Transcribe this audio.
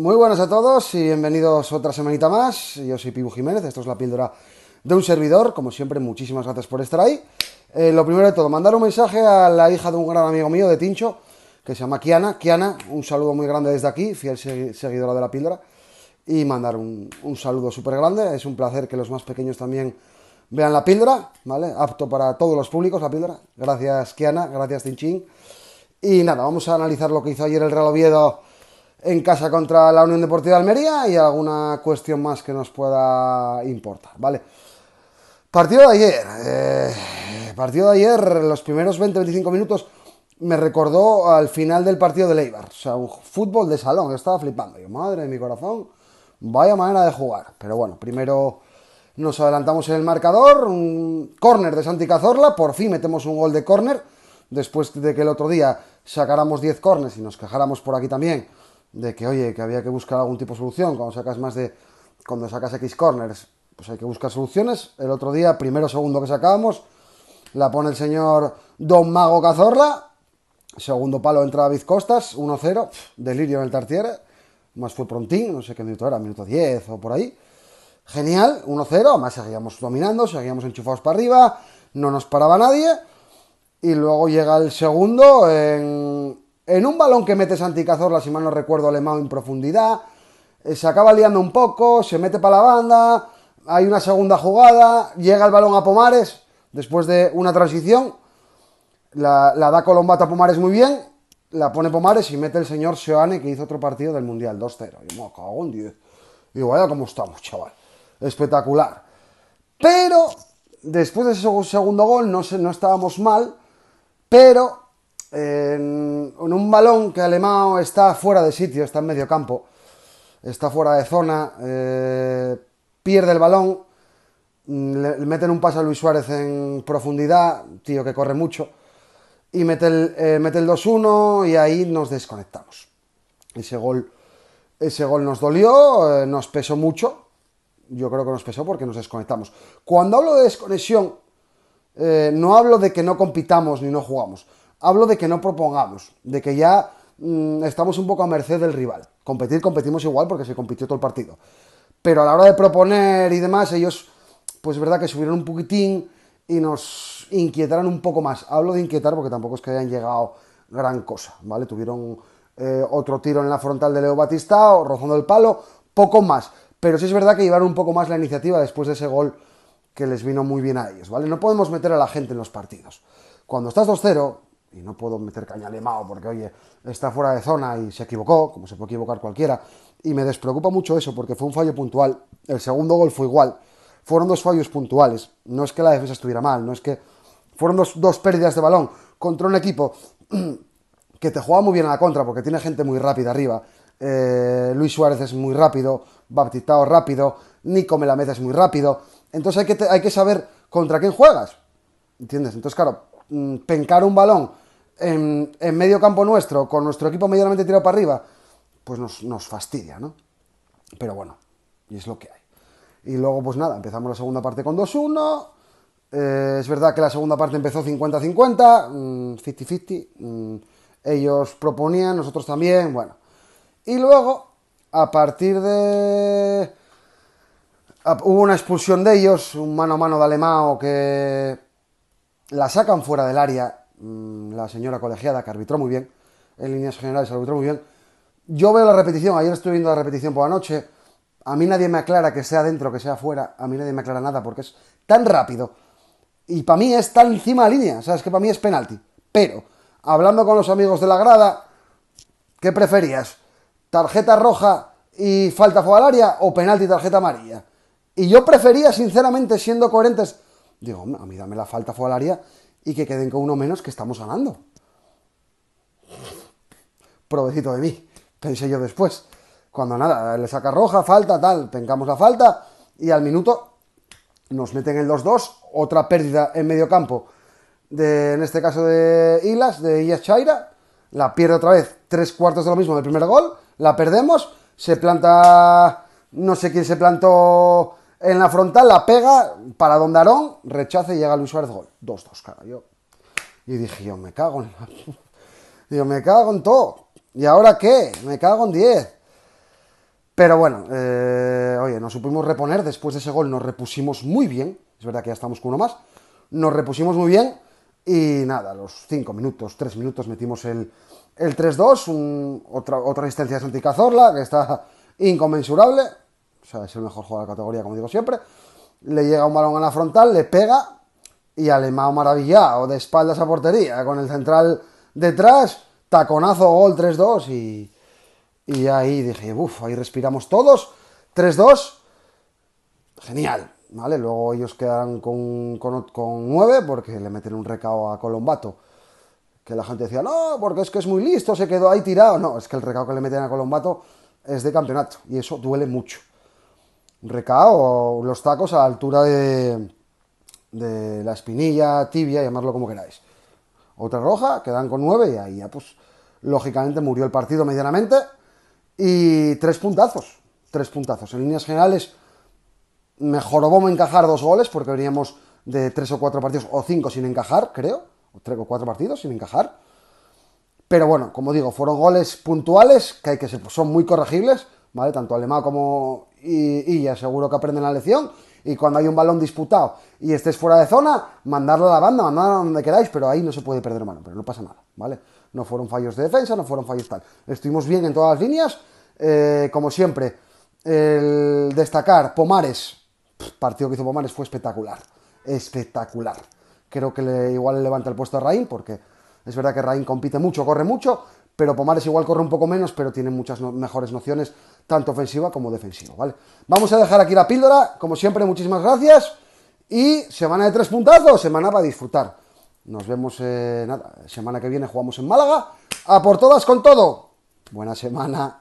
Muy buenas a todos y bienvenidos otra semanita más. Yo soy Pibu Jiménez, esto es la píldora de un servidor. Como siempre, muchísimas gracias por estar ahí. Eh, lo primero de todo, mandar un mensaje a la hija de un gran amigo mío de Tincho, que se llama Kiana. Kiana, un saludo muy grande desde aquí, fiel seguidora de la píldora. Y mandar un, saludo súper grande. Es un placer que los más pequeños también vean la píldora, ¿vale? Apto para todos los públicos, la píldora. Gracias, Kiana, gracias, Tinchín. Y nada, vamos a analizar lo que hizo ayer el Real Oviedo en casa contra la Unión Deportiva de Almería y alguna cuestión más que nos pueda importar, ¿vale? Partido de ayer. Eh, partido de ayer, los primeros 20-25 minutos me recordó al final del partido de Leibar. O sea, un fútbol de salón, estaba flipando. Yo, madre de mi corazón, vaya manera de jugar. Pero bueno, primero nos adelantamos en el marcador, un córner de Santi Cazorla, por fin metemos un gol de córner, después de que el otro día sacáramos 10 corners y nos quejáramos por aquí también de que, oye, que había que buscar algún tipo de solución, cuando sacas más de, cuando sacas X corners, pues hay que buscar soluciones. El otro día, primero segundo que sacábamos, la pone el señor Don Mago Cazorla, segundo palo entra David Costas, 1-0, delirio en el Tartiere, más fue prontín, no sé qué minuto era, minuto 10 o por ahí. Genial, 1-0, además seguíamos dominando, seguíamos enchufados para arriba, no nos paraba nadie. Y luego llega el segundo en en un balón que mete Santi Cazorla, si mal no recuerdo, Alemán en profundidad, eh, se acaba liando un poco, se mete para la banda, hay una segunda jugada, llega el balón a Pomares, después de una transición, la, da Colombata a Pomares muy bien, la pone Pomares y mete el señor Seoane, que hizo otro partido del Mundial, 2-0. Y me cago 10. Y vaya cómo estamos, chaval. Espectacular. Pero, después de ese segundo gol, no, no estábamos mal, pero en, un balón que Alemão está fuera de sitio, está en medio campo, está fuera de zona, eh, pierde el balón, mm, le, meten un pase a Luis Suárez en profundidad, tío que corre mucho, y mete el, eh, el 2-1 y ahí nos desconectamos. Ese gol, ese gol nos dolió, eh, nos pesó mucho, yo creo que nos pesó porque nos desconectamos. Cuando hablo de desconexión, no hablo de que no compitamos ni no jugamos. Hablo de que no propongamos, de que ya mm, estamos un poco a merced del rival. Competir, competimos igual porque se compitió todo el partido. Pero a la hora de proponer y demás, ellos, pues es verdad que subieron un poquitín y nos inquietaron un poco más. Hablo de inquietar porque tampoco es que hayan llegado gran cosa, ¿vale? Tuvieron eh, otro tiro en la frontal de Leo Batista, o rozando el palo, poco más. Pero sí es verdad que llevaron un poco más la iniciativa después de ese gol que les vino muy bien a ellos, ¿vale? No podemos meter a la gente en los partidos. Cuando estás 2-0, y no puedo meter caña lemao porque, oye, está fuera de zona y se equivocó, como se puede equivocar cualquiera. Y me despreocupa mucho eso porque fue un fallo puntual. El segundo gol fue igual. Fueron dos fallos puntuales. No es que la defensa estuviera mal, no es que. Fueron dos, pérdidas de balón contra un equipo que te juega muy bien a la contra porque tiene gente muy rápida arriba. Eh, Luis Suárez es muy rápido, Baptistao rápido, Nico Melameda es muy rápido. Entonces hay que, hay que saber contra quién juegas. ¿Entiendes? Entonces, claro, Mm, pencar un balón en, medio campo nuestro, con nuestro equipo medianamente tirado para arriba, pues nos, fastidia, ¿no? Pero bueno, y es lo que hay. Y luego, pues nada, empezamos la segunda parte con 2-1. Eh, es verdad que la segunda parte empezó 50-50, 50-50. Mm, mm, ellos proponían, nosotros también, bueno. Y luego, a partir de... Hubo una expulsión de ellos, un mano a mano de o que la sacan fuera del área, mm, la señora colegiada que arbitró muy bien, en líneas generales arbitró muy bien. Yo veo la repetición, ayer estuve viendo la repetición por la noche, a mí nadie me aclara que sea dentro, que sea fuera, a mí nadie me aclara nada porque es tan rápido y para mí es tan encima de la línea, es que para mí es penalti. Pero, hablando con los amigos de la grada, ¿qué preferías? ¿Tarjeta roja y falta fuera del área o penalti y tarjeta amarilla? Y yo prefería, sinceramente, siendo coherentes, Digo, a mí dame la falta fue al área y que queden con uno menos que estamos ganando. Provecito de mí, pensé yo después. Cuando nada, le saca roja, falta, tal, pencamos la falta y al minuto nos meten en 2-2, otra pérdida en medio campo, de, en este caso de Ilas, de Ilas Chaira, la pierde otra vez, tres cuartos de lo mismo del primer gol, la perdemos, se planta, no sé quién se plantó en la frontal la pega para Don Darón, rechaza y llega Luis Suárez, gol. 2-2, cara Yo. Y dije, yo me cago en la... Digo, me cago en todo. ¿Y ahora qué? Me cago en 10. Pero bueno, eh, oye, nos supimos reponer después de ese gol, nos repusimos muy bien. Es verdad que ya estamos con uno más. Nos repusimos muy bien y nada, los 5 minutos, 3 minutos metimos el, el 3-2, otra, otra asistencia de Santi Cazorla, que está inconmensurable o sea, es el mejor jugador de la categoría, como digo siempre. Le llega un balón a la frontal, le pega y Alemão maravillado de espaldas a portería, con el central detrás, taconazo, gol 3-2 y, ahí dije, uff, ahí respiramos todos, 3-2, genial, ¿vale? Luego ellos quedaron con, con 9 porque le meten un recao a Colombato, que la gente decía, no, porque es que es muy listo, se quedó ahí tirado, no, es que el recao que le meten a Colombato es de campeonato y eso duele mucho recao, los tacos a la altura de, la espinilla, tibia, llamarlo como queráis. Otra roja, quedan con nueve y ahí ya pues lógicamente murió el partido medianamente. Y tres puntazos, tres puntazos. En líneas generales mejoró encajar dos goles porque veníamos de tres o cuatro partidos o cinco sin encajar, creo. tres o cuatro partidos sin encajar. Pero bueno, como digo, fueron goles puntuales que, hay que ser, son muy corregibles ¿vale? Tanto Alemán como Illa seguro que aprenden la lección y cuando hay un balón disputado y estés fuera de zona, mandarlo a la banda, mandarlo a donde queráis, pero ahí no se puede perder mano, pero no pasa nada, ¿vale? No fueron fallos de defensa, no fueron fallos tal. Estuvimos bien en todas las líneas, eh, como siempre, el destacar Pomares, partido que hizo Pomares fue espectacular, espectacular. Creo que le, igual le levanta el puesto a Raín, porque es verdad que Raín compite mucho, corre mucho, pero Pomares igual corre un poco menos, pero tiene muchas mejores nociones, tanto ofensiva como defensiva, ¿vale? Vamos a dejar aquí la píldora, como siempre, muchísimas gracias, y semana de tres puntazos, semana para disfrutar. Nos vemos, semana que viene jugamos en Málaga, a por todas con todo. Buena semana.